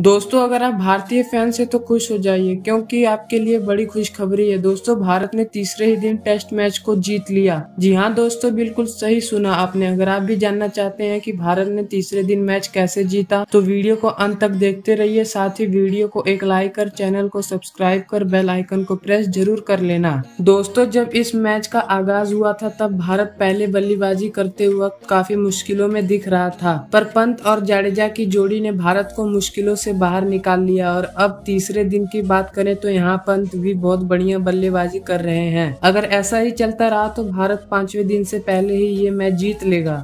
दोस्तों अगर आप भारतीय फैंस हैं तो खुश हो जाइए क्योंकि आपके लिए बड़ी खुशखबरी है दोस्तों भारत ने तीसरे ही दिन टेस्ट मैच को जीत लिया जी हाँ दोस्तों बिल्कुल सही सुना आपने अगर आप भी जानना चाहते हैं कि भारत ने तीसरे दिन मैच कैसे जीता तो वीडियो को अंत तक देखते रहिए साथ ही वीडियो को एक लाइक कर चैनल को सब्सक्राइब कर बेल आइकन को प्रेस जरूर कर लेना दोस्तों जब इस मैच का आगाज हुआ था तब भारत पहले बल्लेबाजी करते वक्त काफी मुश्किलों में दिख रहा था पर पंत और जाडेजा की जोड़ी ने भारत को मुश्किलों से बाहर निकाल लिया और अब तीसरे दिन की बात करें तो यहाँ पंत भी बहुत बढ़िया बल्लेबाजी कर रहे हैं अगर ऐसा ही चलता रहा तो भारत पांचवें दिन से पहले ही ये मैच जीत लेगा